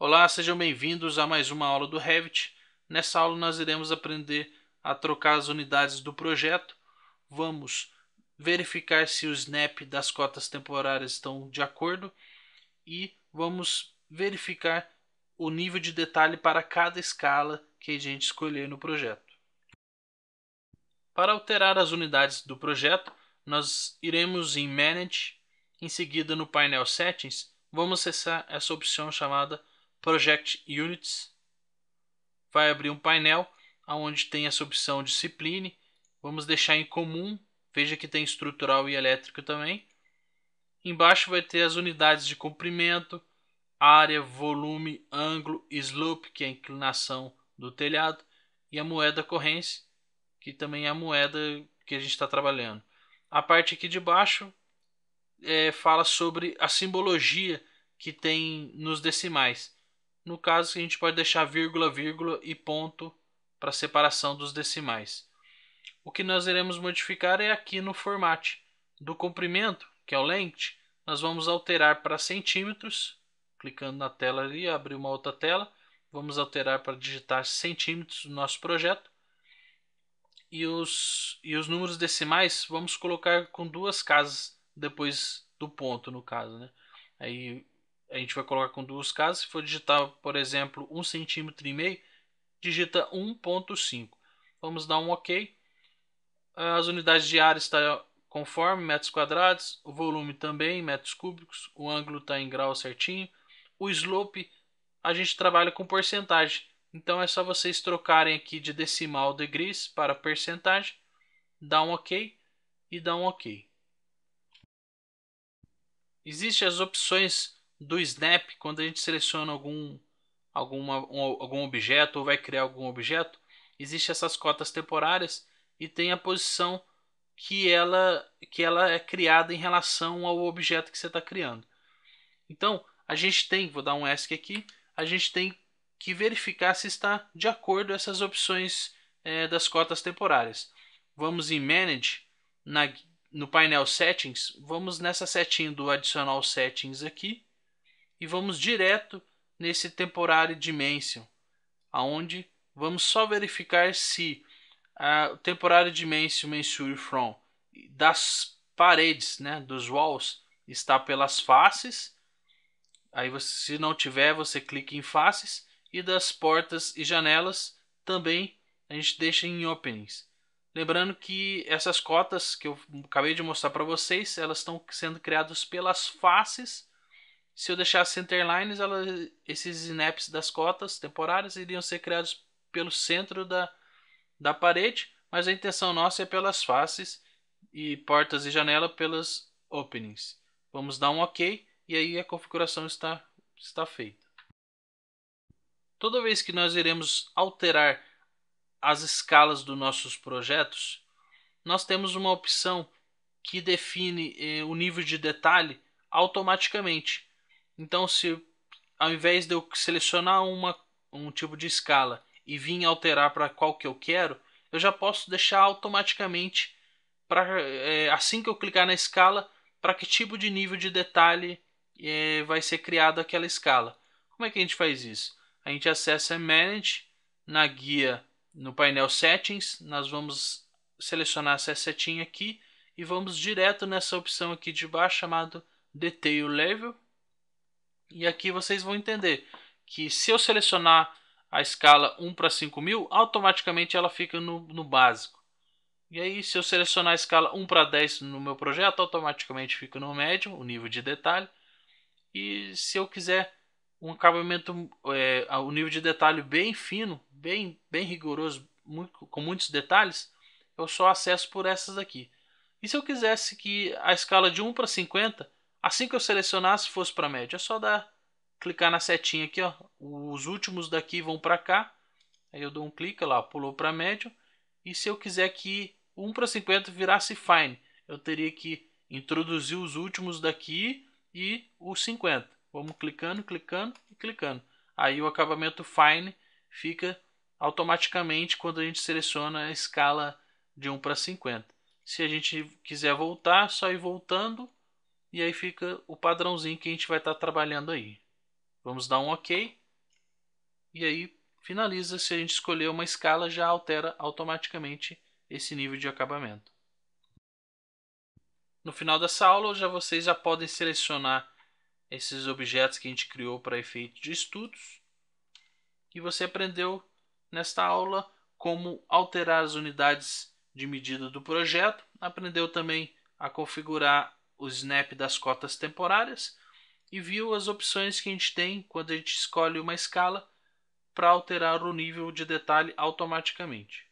Olá, sejam bem-vindos a mais uma aula do Revit. Nessa aula nós iremos aprender a trocar as unidades do projeto. Vamos verificar se o snap das cotas temporárias estão de acordo e vamos verificar o nível de detalhe para cada escala que a gente escolher no projeto. Para alterar as unidades do projeto, nós iremos em Manage, em seguida no painel Settings, vamos acessar essa opção chamada Project Units. Vai abrir um painel onde tem essa opção Discipline, vamos deixar em comum, veja que tem estrutural e elétrico também. Embaixo vai ter as unidades de comprimento, área, volume, ângulo, slope, que é a inclinação do telhado, e a moeda corrente, que também é a moeda que a gente está trabalhando. A parte aqui de baixo é, fala sobre a simbologia que tem nos decimais. No caso, a gente pode deixar vírgula, vírgula e ponto para separação dos decimais. O que nós iremos modificar é aqui no formato Do comprimento, que é o length, nós vamos alterar para centímetros, clicando na tela ali, abrir uma outra tela, vamos alterar para digitar centímetros no nosso projeto e os, e os números decimais vamos colocar com duas casas depois do ponto, no caso. Né? Aí a gente vai colocar com duas casas. Se for digitar, por exemplo, um centímetro e meio, digita 1.5. Vamos dar um OK. As unidades de área estão conforme metros quadrados, o volume também metros cúbicos, o ângulo está em grau certinho, o slope a gente trabalha com porcentagem. Então é só vocês trocarem aqui de decimal degrees para percentagem, dão um OK e dão um OK. Existem as opções do snap quando a gente seleciona algum, alguma, um, algum objeto ou vai criar algum objeto. Existem essas cotas temporárias e tem a posição que ela, que ela é criada em relação ao objeto que você está criando. Então, a gente tem, vou dar um ESC aqui, a gente tem que verificar se está de acordo essas opções é, das cotas temporárias. Vamos em Manage, na, no painel Settings, vamos nessa setinha do adicional Settings aqui e vamos direto nesse Temporary Dimension, aonde vamos só verificar se a Temporary Dimension Mensure From das paredes, né, dos walls, está pelas faces. Aí você, se não tiver, você clica em faces e das portas e janelas também a gente deixa em openings. Lembrando que essas cotas que eu acabei de mostrar para vocês, elas estão sendo criadas pelas faces. Se eu deixar centerlines, elas, esses snaps das cotas temporárias iriam ser criados pelo centro da, da parede, mas a intenção nossa é pelas faces e portas e janela pelas openings. Vamos dar um OK e aí a configuração está, está feita. Toda vez que nós iremos alterar as escalas dos nossos projetos, nós temos uma opção que define eh, o nível de detalhe automaticamente. Então, se ao invés de eu selecionar uma, um tipo de escala e vir alterar para qual que eu quero, eu já posso deixar automaticamente para eh, assim que eu clicar na escala para que tipo de nível de detalhe eh, vai ser criado aquela escala. Como é que a gente faz isso? a gente acessa Manage, na guia, no painel Settings, nós vamos selecionar essa setinha aqui e vamos direto nessa opção aqui de baixo chamado Detail Level. E aqui vocês vão entender que se eu selecionar a escala 1 para 5000, automaticamente ela fica no, no básico. E aí, se eu selecionar a escala 1 para 10 no meu projeto, automaticamente fica no médio, o nível de detalhe. E se eu quiser um acabamento, é, o nível de detalhe bem fino, bem, bem rigoroso, muito, com muitos detalhes, eu só acesso por essas aqui E se eu quisesse que a escala de 1 para 50, assim que eu selecionasse, fosse para média, é só dar, clicar na setinha aqui, ó, os últimos daqui vão para cá, aí eu dou um clique lá, pulou para médio, e se eu quiser que 1 para 50 virasse fine, eu teria que introduzir os últimos daqui e os 50. Vamos clicando, clicando e clicando. Aí o acabamento Fine fica automaticamente quando a gente seleciona a escala de 1 para 50. Se a gente quiser voltar, só ir voltando e aí fica o padrãozinho que a gente vai estar tá trabalhando aí. Vamos dar um OK e aí finaliza. Se a gente escolher uma escala, já altera automaticamente esse nível de acabamento. No final dessa aula, já vocês já podem selecionar esses objetos que a gente criou para efeito de estudos. E você aprendeu nesta aula como alterar as unidades de medida do projeto, aprendeu também a configurar o snap das cotas temporárias e viu as opções que a gente tem quando a gente escolhe uma escala para alterar o nível de detalhe automaticamente.